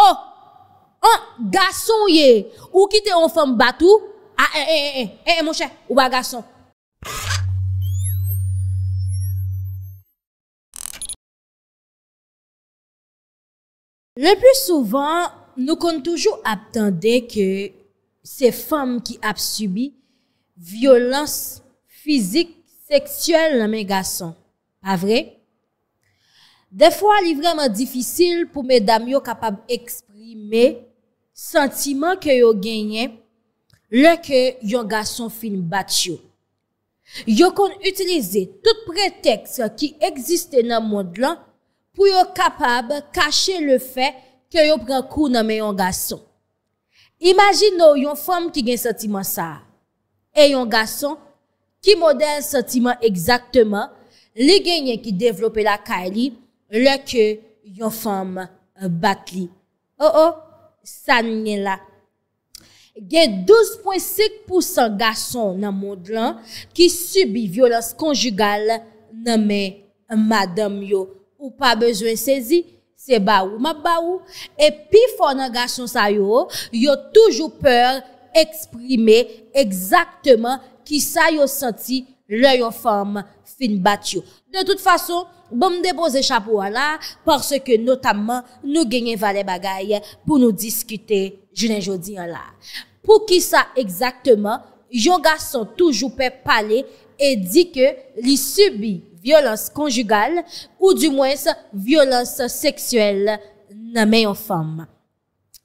Oh, an, gason ye, ou ki te an fom batou, a, e, e, e, e, e, mon chè, ou a gason. Le plus souvent, nous compte toujours attendez que ces femmes qui a subi violence physique, sexuelle, nan men gason. A vrai? De fwa li vreman difisil pou me dam yo kapab eksprime sentimen ke yo genye le ke yon gason fin bat yo. Yo kon utilize tout pretext ki egziste nan mond lan pou yo kapab kache le fe ke yo pran kou nan me yon gason. Imagin nou yon fom ki gen sentimen sa. E yon gason ki model sentimen egzaktman li genye ki devlope la kari pou lè ke yon fèm euh, bat li. O, oh, o, oh, sa nye la. Gen 12.5% gason nan moun dlan ki subi violans konjugal nan men euh, madam yo. Ou pa bezwen sezi, se ba ou, ma ba ou. E pi fò nan gason sa yo, yo toujou pèr eksprime eksaktèman ki sa yo senti lè yon fèm fin bat yo. De tout fason, Bon mde boze chapou wala, parce ke notamman nou genye valè bagay pou nou diskute jounen jodi wala. Pou ki sa exaktman, yon gason toujou pe pale e di ke li subi violans konjugal ou du mwens violans seksuel nan men yon fam.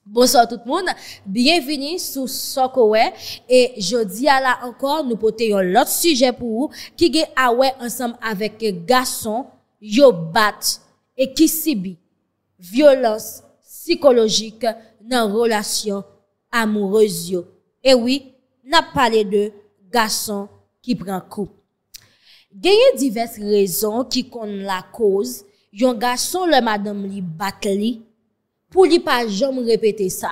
Bonsan tout moun, bienveni sou soko wè e jodi wala ankor, nou pote yon lot suje pou ou ki ge awè ansam avèk gason yo bat ekisibi violons psikologik nan relasyon amouroz yo. Ewi, nan pale de gason ki pran kou. Genye divers rezon ki kon la koz, yon gason le madam li bat li pou li pa jom repete sa.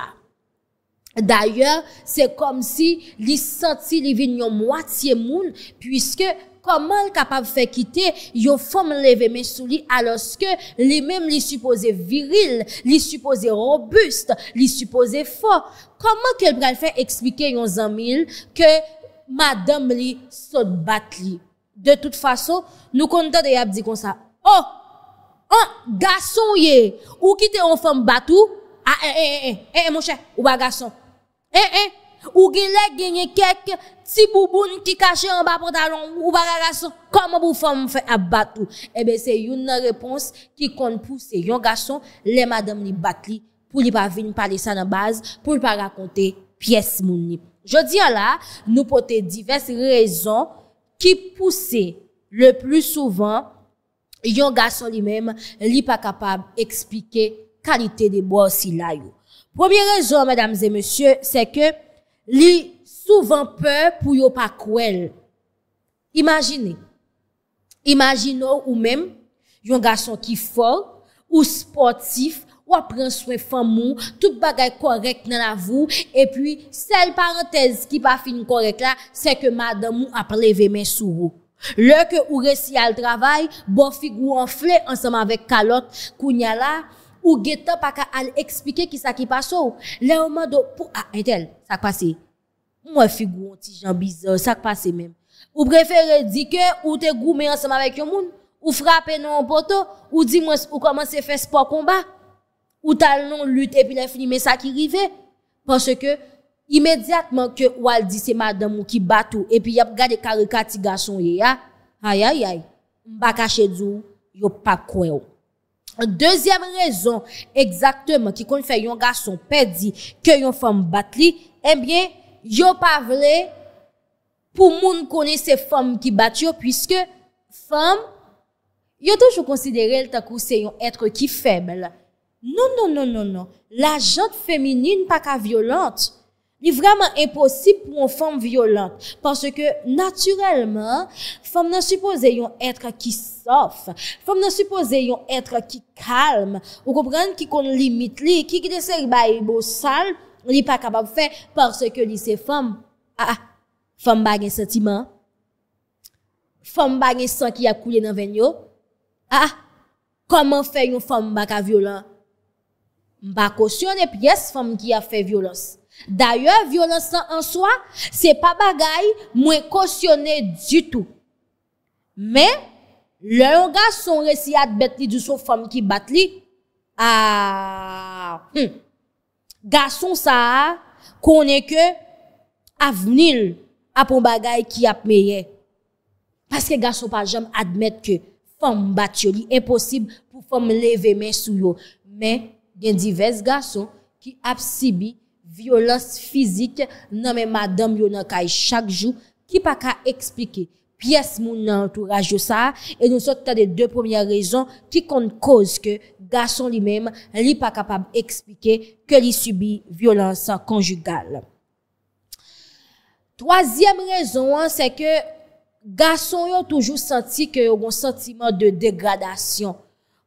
D'ayor, se kom si li santi li vin yon mwatiye moun puisque Koman l kapav fe kite yon fom leve mesou li aloske li mem li supose viril, li supose robust, li supose fok? Koman ke l pral fe explike yon zanmil ke madame li son bat li? De tout faso, nou konta de yab di kon sa. Oh! Oh! Gason ye! Ou kite yon fom bat ou? Ah! Eh! Eh! Eh! Eh! eh Mon chè! Ou ba gason? Eh! Eh! Eh! ou a gagné quelques petits bouboun qui caché en bas pantalon ou raison comment vous femme fait abattre Eh ben c'est une réponse qui compte pousser yon garçon les madame li li pour li pas venir parler ça dans base pour pas raconter pièce moun Je dis là nous portons diverses raisons qui poussaient le plus souvent yon garçon lui-même li pas capable expliquer qualité des bois si là Première raison mesdames et messieurs c'est que Li souvan peur pou yo pa kouel. Imagine, imagine ou mèm yon gason ki for, ou sportif, ou apren souen fan mou, tout bagay korek nan avou, e pi sel parantez ki pa fin korek la, se ke madan mou ap leve men sou. Le ke ou resi al travay, bo figou an fle ansanman ve kalot, kou nyal la, ou guetta pas qu'à expliquer qui ça qui passe ou là on m'a pour ah tel ça passé moi figure un petit gens bizarre ça passé même ou préférez dire que ou te goumé ensemble avec un monde ou frapper non poteau ou dis moi ou commencer faire sport combat ou t'as non lutte et puis là fini mais ça qui arrivait parce que immédiatement que ou al dit c'est madame ou qui bat tout et puis y a regardé caricature garçon y a aïe aïe aïe m'pa cacher dou yo pas quoi Dezyen rezon ekzakteman ki kon fè yon gason pedi ke yon fèm bat li, ebyen eh yo pa vre pou moun kone se fèm ki bat yo, pwiske fèm yo toujou konsidere el takou se yon etre ki fèbel. Non, non, non, non, non, la jante femini npa ka violante. Ni vreman imposib pou yon fom violant. Parce ke, naturelman, fom nan suppose yon etre ki sof. Fom nan suppose yon etre ki kalm. Ou kopren ki kon limit li, ki ki de se li baye bo sal, li pa kabab fe. Parce ke li se fom, a, fom bagen sentiman. Fom bagen san ki a kouye nan venyo. A, ah, ah. koman fe yon fom baka violant. Mba kosyon ep yes fom ki a fe violansi. D'ailleurs, violence en soi, c'est pas bagaille moins cautionné du tout. Mais, le garçon récit à bête du son femme qui bat li, ah, hmm. garçon ça, est que, avenir, à pour bagaille qui a Parce que garçon pas jamais admettre que femme bat li, impossible pour femme lever main sous yo. Mais, il y a divers garçons qui ont violans fizik nanme madam yon ankay chakjou ki pa ka eksplike piyes moun nan entouraj yo sa e nou sot ta de de pwemyan rezon ki konn koz ke gason li menm li pa kapab eksplike ke li subi violans sa konjugal toazyem rezon an se ke gason yo toujou senti ke yo goun sentiman de degradasyon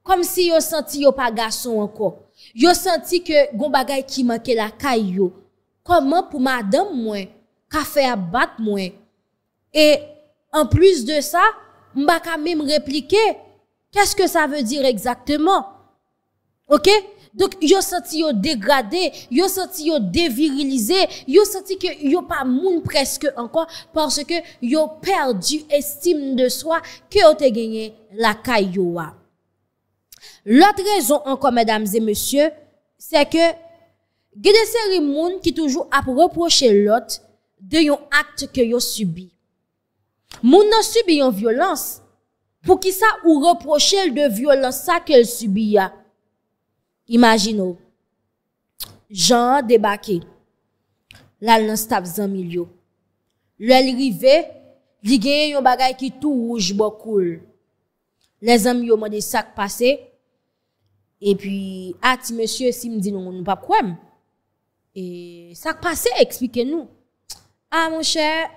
kom si yo senti yo pa gason anko Yo senti ke goun bagay ki manke la kay yo. Koman pou ma adan mwen? Ka fe abat mwen? E, an plus de sa, mba ka mèm replike. Kès ke sa vè dire egzaktèman? Ok? Donk yo senti yo degradè, yo senti yo devirilize, yo senti ke yo pa moun preske ankon porsè ke yo perdi estime de swa ke yo te genye la kay yo wap. Lot rezon anko, mèdames et monsye, se ke gè de seri moun ki toujou ap reproche lot de yon akte ke yon subi. Moun nan subi yon violans, pou ki sa ou reproche l de violans sa ke l subi ya. Imagino, jan de baki, la l nan stav zanmil yo. Lè l rive, li gen yon bagay ki touj bo koul. Lè zanmil yo mani sak pase, Et puis, ah, ti monsieur, si me dit non, nous pas quoi. Et ça passé, expliquez-nous. Ah, mon cher,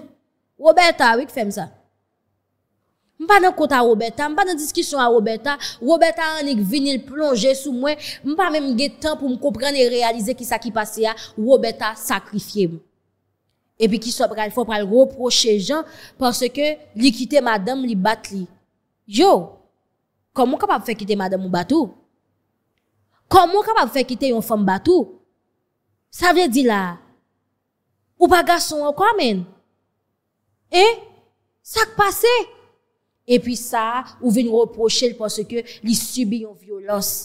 Roberta, oui, fait ça. Mpa pas à Roberta, pas dans discussion avec Roberta, Roberta anik vinil sous moi. moi. pas même eu temps pou temps comprendre et réaliser réaliser sa qui passé à Roberta sacrifié m. Et puis, ki so faut pas reprocher reproche jan, parce que li kite madame li bat li. Yo, Comment kapap faire quitter madame ou batou? Kou moun kap ap fè kite yon fèm batou? Sa vè di la? Ou pa gason an komen? Eh? Sa k'pase? E pi sa, ou veni reproche l'ponse ke li subi yon violons.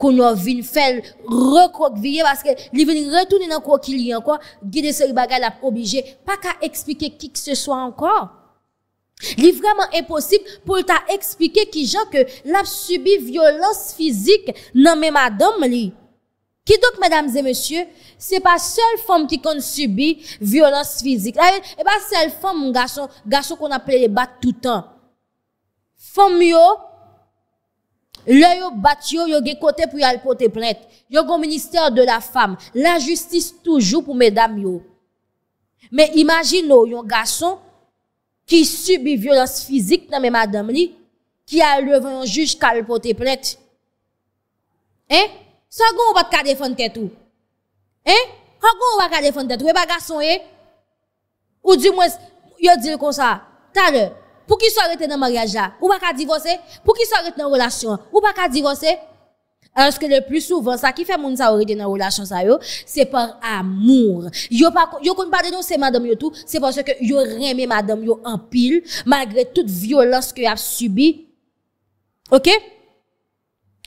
Kou nou vini fèl rekwak vye Pase ke li veni retounen an kwa ki li an kwa Gide se yon bagay la probije Pa ka eksplike ki kse so an kwa Li vreman e posib pou ta ekspike ki jan ke la subi violons fizik nan men madam li. Ki dok, mèdames et mèsyè, se pa sel fòm ki kon subi violons fizik. E pa sel fòm, moun gason, gason kon apre le bat toutan. Fòm yo, lè yo bat yo, yo ge kote pou yal kote prent. Yo gò minister de la fòm. La justis toujou pou mèdames yo. Mè imagino, yon gason... qui subit violence physique dans mes madame li, qui a levé un juge qui a porté plainte. Hein? Ça, on va pas défendre tête tout. Hein? Comment on va pas défendre tête? Ou hein? pas eh, garçon, eh? Ou du moins, yo dit comme ça. T'as Pour qui soit dans le mariage là? Ou pas divorcer? Pour qui soit dans la relation? Ou pas divorcer? Parce que le plus souvent, ça qui fait moun sa dans la relation sa yo, c'est par amour. Yo pas, yo kon pas dénoncer madame yo c'est parce que yo aimé madame yo en pile, malgré toute violence que a subi. OK?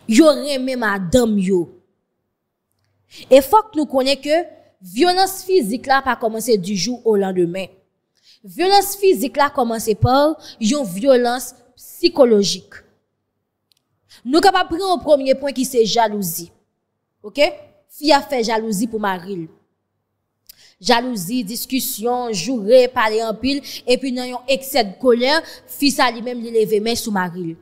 Yo aimé madame yo. Et faut que nous connaissions que violence physique là pas commencé du jour au lendemain. Violence physique là commencé par une violence psychologique. Nou ka pa pren ou premier pwen ki se jalouzi. Ok? Fi a fe jalouzi pou maril. Jalouzi, diskusyon, joure, pale anpil, epi nan yon ekse de koler, fi sa li menm li leve men sou maril.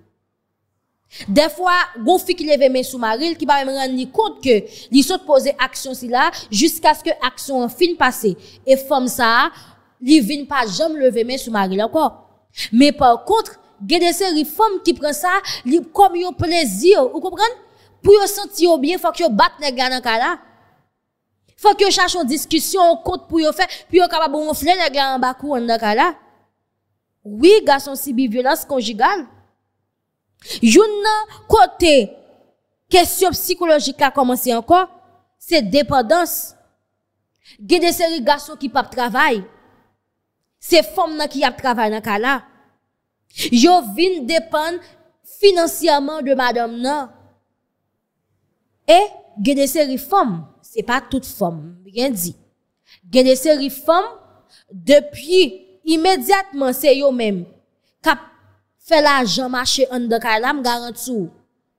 De fwa, goun fi ki leve men sou maril, ki ba menm rend ni kont ke li sot pose aksyon si la, jiska se aksyon fin pase. E fom sa, li vin pa jom leve men sou maril, anko? Me pa kontre, a des séries femmes qui prennent ça comme un plaisir vous comprenez pour qu'elles sentir sentent bien faut que battent les gars dans le cas là faut que cherchent une discussion un compte pour yo faire puis soient capables bon frère les gars en bas cou en dans cas là oui garçons subit violence conjugale Un côté question psychologique a commencé encore c'est dépendance a des séries garçons qui pas travail c'est femmes qui pas travail dans cas là Yo vin dépendre financièrement de madame nan. Et, gen des séries femme, c'est pas toute femme, bien dit. Gen des séries femme, depuis immédiatement, c'est yo même, kap fait l'argent marcher en de kalam, garanti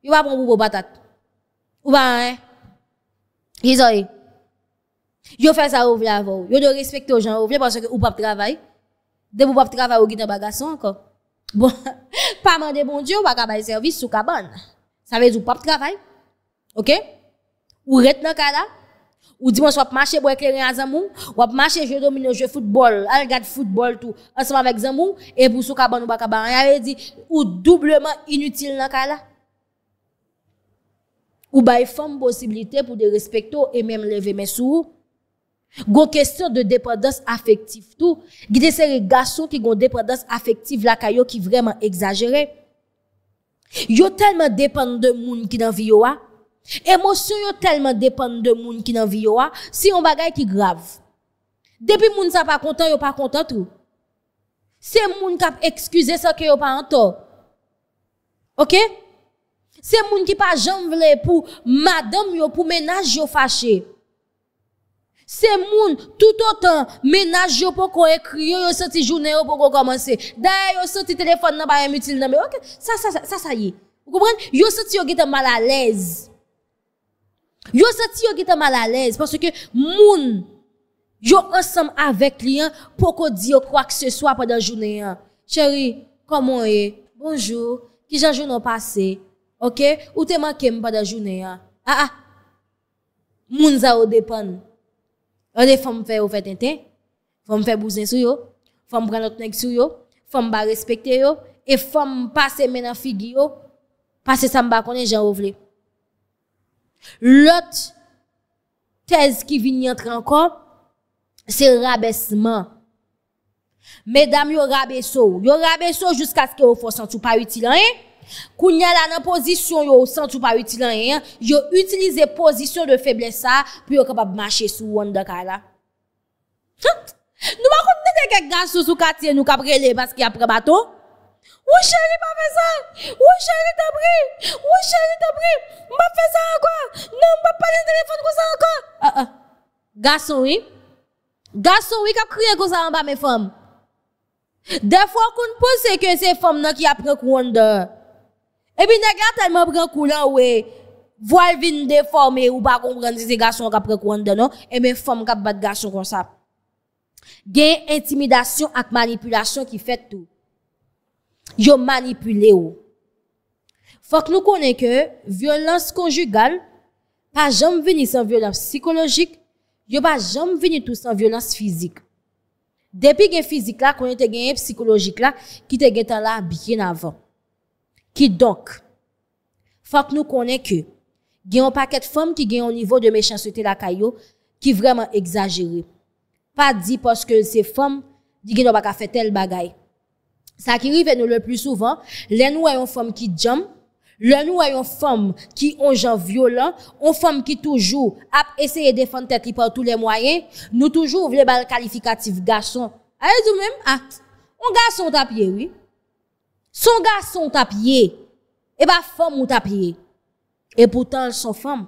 Yo va prendre de patate. Ou pas, hein? Ils Yo fait ça au vieux avant. Yo de respecter aux gens au vle parce que ou pas travail. De ou pas travail ou gine bagasson encore. Bon, pas demander bon Dieu, ou pas faire service sous cabane. Ça veut dire pas de travail. OK? Ou rete dans là, ou dimanche on marcher pour éclairer un zamou, Ou marcher dominer domino, jeu football, on regarde football tout ensemble avec zamou et pour sous cabane ou pas cabane, On avait dit ou doublement inutile dans cas là. Ou bail une possibilité pour des respecter et même lever mes sous Gon question de dépendance affective tout. a ces garçons qui ont dépendance affective la caillou qui vraiment exagéré. Yo tellement dépend de monde qui dans vie Émotion yo tellement dépend de monde qui dans vie si on bagay qui grave. Depuis moun sa pas content, yo pas content tout. C'est moun qui excusé ça que yo pas en tort. OK? C'est moun qui pas jamais pour madame yo pour ménage yo fâché. Se moun tout otan menaje yo pou kon ekri yo yo soti jounen yo pou kon komanse. Da yo soti telefon nan ba yon mutil nan me. Ok, sa sa sa, sa sa yi. Kou kou pren, yo soti yo gita malalèz. Yo soti yo gita malalèz. Paso ke moun yo konsam avek liyan pou kon di yo kwa kse swa pa da jounen yan. Cheri, koman e? Bonjour, ki janjou nou pase. Ok, ou te makèm pa da jounen yan? Ah, ha ah. ha, moun za ou depan. On est femme fait au fait intin, femme fait bousin sur yo, femme prendre l'autre nèg sur yo, femme pas respecter yo et femme passer maintenant figure yo, passer ça m'ba connaît gens ouvlé. L'autre thèse qui vient entrer encore, c'est rabaissement. Mesdames, yo rabaissez, yo rabaissez jusqu'à ce que vous fassiez pas utile hein? Quand Kounya là dans position yo sans tout pas utile rien, yo utiliser position de faiblesse ça pour yo capable marcher sur Wanda là. Hein? Nous pas connaître quelques gars sous sous quartier nous caprele parce qu'il a pris bateau. Ou chéri pas fait ça. Ou chéri t'a pris. Ou chéri t'a pris. M'a fait ça encore. Non, m'a pas le téléphone comme ça encore. Ah ah. Garçon oui. Garçon oui qui a crié comme ça en bas mes femmes. Des fois qu'on pense que c'est femme qui a pris Wanda. E mi nega talman prekou la ou e voal vin deforme ou pa kongranize gasyon kap prekou an denon, e mi fom kap bat gasyon kon sa. Gen intimidasyon ak manipulasyon ki fet tou. Yo manipule ou. Fok nou konen ke, violans konjugal pa jam vini san violans psikolojik, yo pa jam vini tou san violans fizik. Depi gen fizik la, konen te genye psikolojik la, ki te gen tan la biyen avan. Qui donc? Faut que nous connaissons que, il y a un paquet de femmes qui ont au niveau de méchanceté la caillou, qui vraiment exagéré. Pas dit parce que ces femmes, dit qu'ils fait tel bagaille Ça qui arrive nous le plus souvent, les nous avons une femme qui jump, les nous avons une femme qui ont gens violent, une femme qui toujours essaie de défendre tête par tous les moyens, nous toujours les balles qualificatif garçon. Allez-vous même, acte. Ah, un garçon tapier, oui. Son ga son tap ye, e ba fom ou tap ye. E poutan son fom,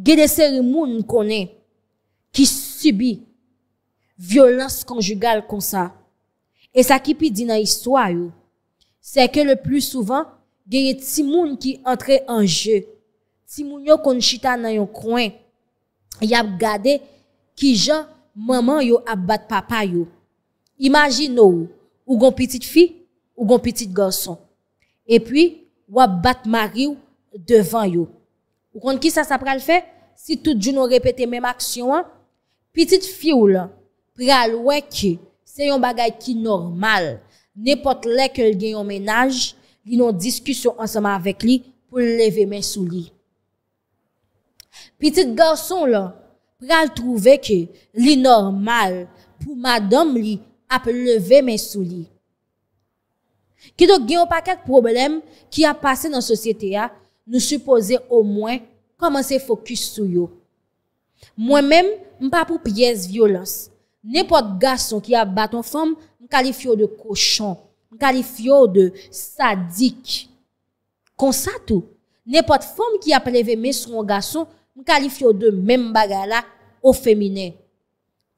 ge de seri moun konen, ki subi, violans konjugal kon sa. E sa ki pi di nan histwa yo, se ke le plus souvan, ge ye ti moun ki entre anje. Ti moun yo kon chita nan yo kwen, ya ap gade, ki jan maman yo ap bat papa yo. Imagine nou, ou gon pitit fi, ou gon pitit garson. E pi, wap bat mariu devan yo. Ou kon ki sa sa pral fe? Si tout joun ou repete mem aksyon an, pitit fiyou la, pral weke se yon bagay ki normal. Nè pot le ke l gen yon menaj, li non diskusyon ansama avek li pou leve men sou li. Pitit garson la, pral trouve ke li normal pou madame li ap leve men sou li. Ki do gen ou pa kek problem ki a pase nan sosyete a, nou suppose ou mwen koman se fokus sou yo. Mwen men, mwen pa pou pyes violans. Nen pot gason ki a baton fom, mwen kalifyo de koshon, mwen kalifyo de sadik. Konsa tou, nen pot fom ki a preve men sou mwen gason, mwen kalifyo de men bagala ou femine.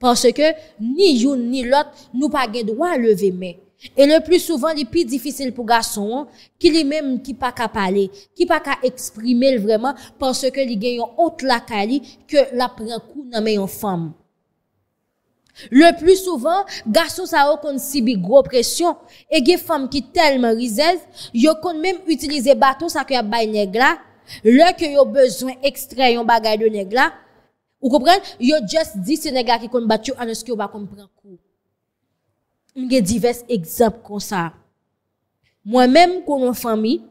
Pense ke ni yon ni lot nou pa gen dwa leve men. E le plou souvan li pi difisil pou gason an Ki li menm ki pa ka pale Ki pa ka eksprime l vreman Panse ke li gen yon out lakali Ke la pren kou nan men yon fam Le plou souvan Gason sa ou kon si bi gro presyon E gen fam ki telman rizez Yo kon menm utilize baton Sa ke yon bay negla Le ke yon bezwen ekstren yon bagay do negla Ou kopren Yo jes di se negla ki kon bat yo Anos ki yo bakon pren kou y a divers exemples comme ça. Moi-même, comme une famille,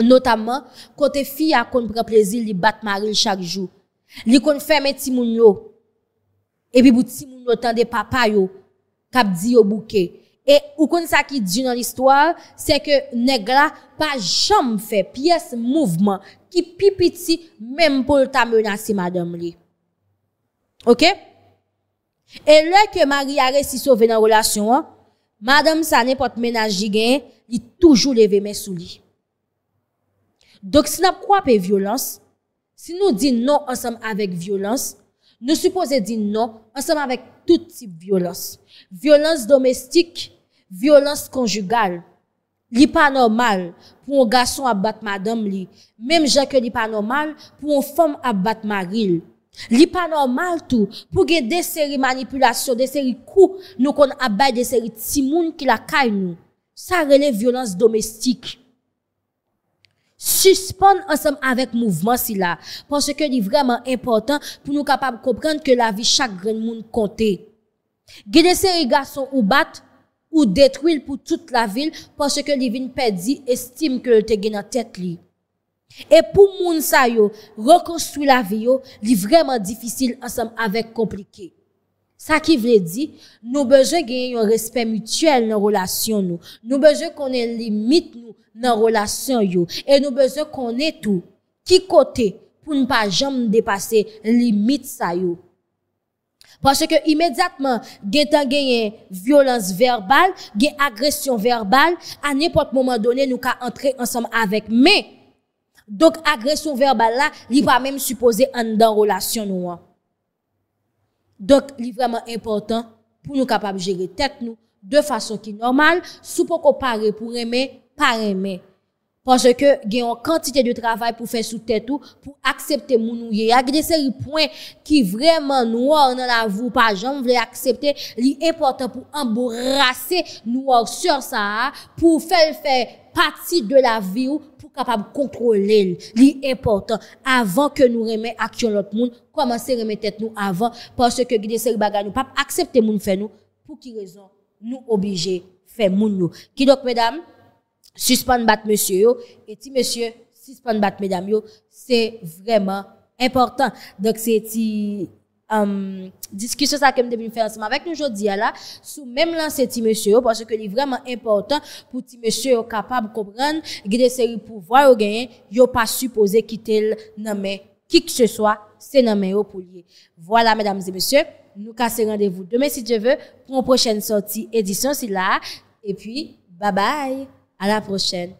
notamment, quand les filles le plaisir, de battent Marie chaque jour. Ils fait mes petits Et puis, pour petits mounio, tant des papas, yo, cap dit au bouquet. Et, ou comme ça qui dit dans l'histoire, c'est que Negra pas jamais fait pièce mouvement qui pipiti même pour ta menacer madame li. OK? E lè ke mari are si sove nan roulasyon an, madame sa ne pot menajigè, li toujou leve men sou li. Dok si nan pkwa pe violans, si nou di nou ansam avèk violans, nou suppose di nou ansam avèk tout tip violans. Violans domestik, violans konjugal, li pa normal pou an gason ap bat madame li, menm jè ke li pa normal pou an fom ap bat maril. Li pa normal tou pou gen de seri manipulasyon, de seri kou nou kon abay de seri timoun ki la kay nou. Sa rele violans domestik. Suspon ansam avek mouvman si la, porsè ke li vreman important pou nou kapab koprende ke la vi chakren moun kote. Gen de seri gason ou bat ou detwil pou tout la vil porsè ke li vin pedi estime ke lote gen a tet li. E pou moun sa yo Rekonsulave yo Li vreman difisil ansam avek komplike Sa ki vle di Nou beje genyen yon respet mutuel Nan relasyon nou Nou beje konen limit nou Nan relasyon yo E nou beje konen tou Ki kote pou nou pa jam depase Limit sa yo Pwase ke imediatman Gen tan genyen violans verbal Gen agresyon verbal A nepot mouman donen nou ka entre ansam avek Me Donk agresyon verbal la, li pa mèm suppose an dan roulasyon nou an. Donk li vreman important pou nou kapab jere tet nou, de fason ki normal, sou pou ko pare pou reme, pa reme. Ponche ke gen yon kantite de travay pou fe sou tet ou, pou aksepte mounou ye. Agresyon li pwen ki vreman nou an nan avou pa jom, vle aksepte li important pou embrase nou an sur sa a, pou fel fe pati de la vi ou, capable de contrôler. important avant que nous remettions action l'autre monde, commencer à remettre tête nous avant, parce que guider ces bagages, nous pas accepter monde faire nous, pour qui raison nous obliger faire monde nous. Qui donc, mesdames, suspendre bat monsieur, et si monsieur, suspendre bat mesdames, c'est vraiment important. Donc, c'est Um, euh, discussion ça que nous faire ensemble avec nous aujourd'hui là sous même lancer monsieur parce que c'est vraiment important pour petit monsieur capable de comprendre des séries pouvoir gagner yo pas supposé quitter non mais qui que ce soit c'est nommé au pour voilà mesdames et messieurs nous casser rendez-vous demain si je veux pour une prochaine sortie édition si là et puis bye bye à la prochaine